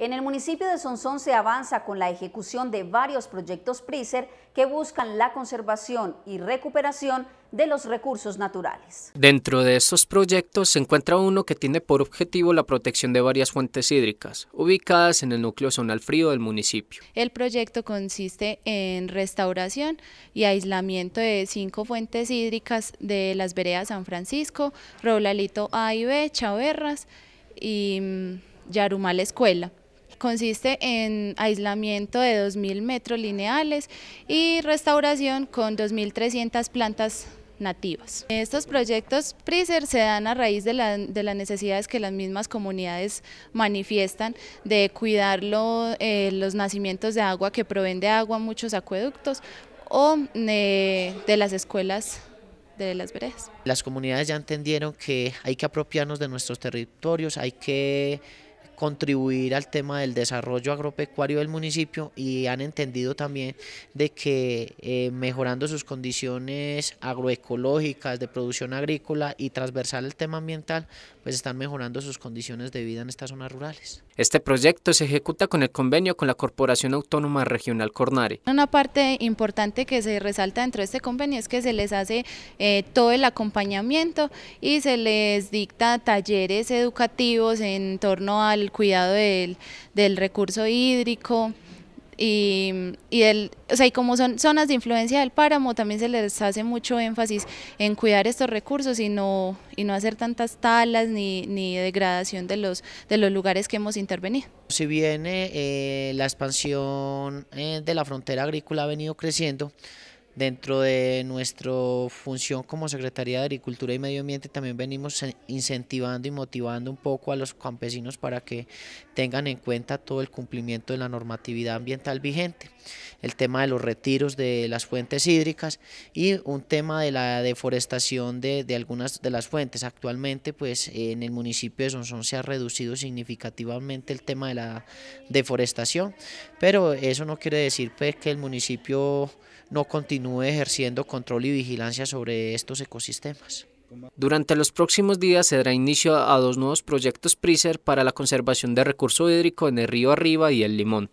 En el municipio de Sonsón se avanza con la ejecución de varios proyectos PRISER que buscan la conservación y recuperación de los recursos naturales. Dentro de estos proyectos se encuentra uno que tiene por objetivo la protección de varias fuentes hídricas, ubicadas en el núcleo zonal frío del municipio. El proyecto consiste en restauración y aislamiento de cinco fuentes hídricas de las veredas San Francisco, Roblalito A y B, Chaverras y mm, Yarumal Escuela consiste en aislamiento de 2.000 metros lineales y restauración con 2.300 plantas nativas. Estos proyectos PRISER se dan a raíz de, las necesidades que las mismas comunidades manifiestan de cuidar eh, los nacimientos de agua que proveen de agua muchos acueductos o eh, de las escuelas de las veredas. Las comunidades ya entendieron que hay que apropiarnos de nuestros territorios, hay que contribuir al tema del desarrollo agropecuario del municipio y han entendido también de que eh, mejorando sus condiciones agroecológicas de producción agrícola y transversal el tema ambiental, pues están mejorando sus condiciones de vida en estas zonas rurales. Este proyecto se ejecuta con el convenio con la Corporación Autónoma Regional Cornari. Una parte importante que se resalta dentro de este convenio es que se les hace eh, todo el acompañamiento y se les dicta talleres educativos en torno al cuidado del, recurso hídrico y, y, el o sea, y como son zonas de influencia del páramo, también se les hace mucho énfasis en cuidar estos recursos y no, y no hacer tantas talas ni, ni degradación de los, de los lugares que hemos intervenido. Si bien eh, la expansión eh, de la frontera agrícola ha venido creciendo, Dentro de nuestra función como Secretaría de Agricultura y Medio Ambiente también venimos incentivando y motivando un poco a los campesinos para que tengan en cuenta todo el cumplimiento de la normatividad ambiental vigente, el tema de los retiros de las fuentes hídricas y un tema de la deforestación de, algunas de las fuentes. Actualmente pues en el municipio de Sonzón se ha reducido significativamente el tema de la deforestación, pero eso no quiere decir pues, que el municipio no continúe ejerciendo control y vigilancia sobre estos ecosistemas. Durante los próximos días se dará inicio a dos nuevos proyectos PRISER para la conservación de recurso hídrico en el río Arriba y el Limón.